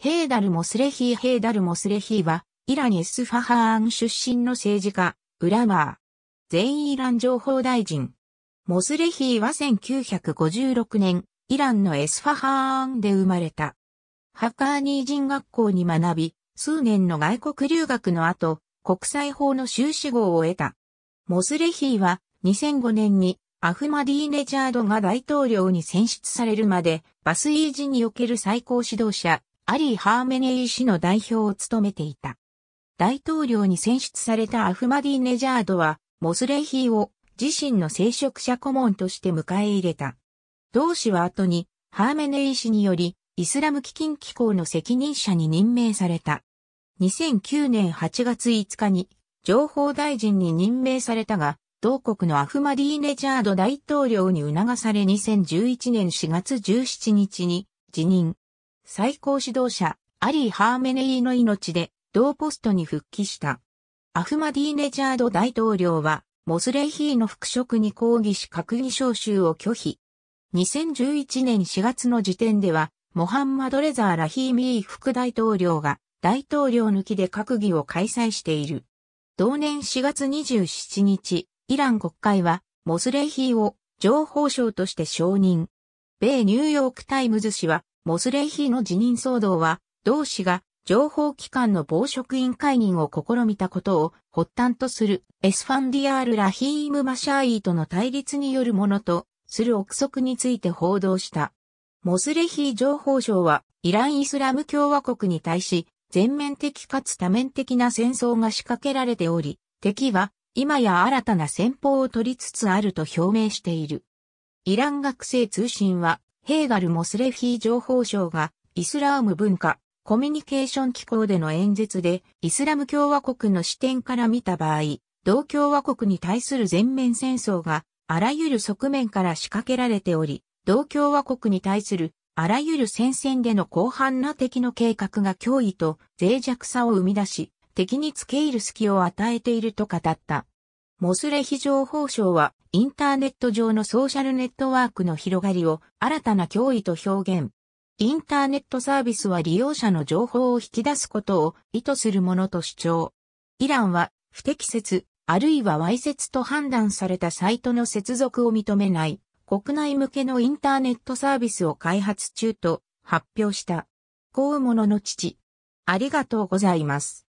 ヘーダル・モスレヒーヘーダル・モスレヒーは、イラン・エスファハーン出身の政治家、ウラマー。全イラン情報大臣。モスレヒーは1956年、イランのエスファハーンで生まれた。ハッカーニー人学校に学び、数年の外国留学の後、国際法の修士号を得た。モスレヒーは2005年にアフマディーネジャードが大統領に選出されるまでバスイージにおける最高指導者アリー・ハーメネイ氏の代表を務めていた。大統領に選出されたアフマディネジャードは、モスレイヒーを自身の聖職者顧問として迎え入れた。同氏は後に、ハーメネイ氏により、イスラム基金機構の責任者に任命された。2009年8月5日に、情報大臣に任命されたが、同国のアフマディネジャード大統領に促され2011年4月17日に辞任。最高指導者、アリー・ハーメネイの命で、同ポストに復帰した。アフマディネジャード大統領は、モスレイヒーの復職に抗議し閣議招集を拒否。2011年4月の時点では、モハンマド・レザー・ラヒーミー副大統領が大統領抜きで閣議を開催している。同年4月27日、イラン国会はモスレイヒーを情報省として承認。米ニューヨークタイムズ氏はモスレイヒの辞任騒動は、同氏が情報機関の暴職員解任を試みたことを発端とするエスファンディアール・ラヒーム・マシャーイとの対立によるものとする憶測について報道した。モスレヒ情報省はイラン・イスラム共和国に対し全面的かつ多面的な戦争が仕掛けられており、敵は今や新たな戦法を取りつつあると表明している。イラン学生通信はヘーガル・モスレフィ情報省が、イスラーム文化、コミュニケーション機構での演説で、イスラム共和国の視点から見た場合、同共和国に対する全面戦争が、あらゆる側面から仕掛けられており、同共和国に対する、あらゆる戦線での広範な敵の計画が脅威と脆弱さを生み出し、敵につけ入る隙を与えていると語った。モスレヒ情報省は、インターネット上のソーシャルネットワークの広がりを新たな脅威と表現。インターネットサービスは利用者の情報を引き出すことを意図するものと主張。イランは不適切、あるいは歪説と判断されたサイトの接続を認めない国内向けのインターネットサービスを開発中と発表した。こうものの父。ありがとうございます。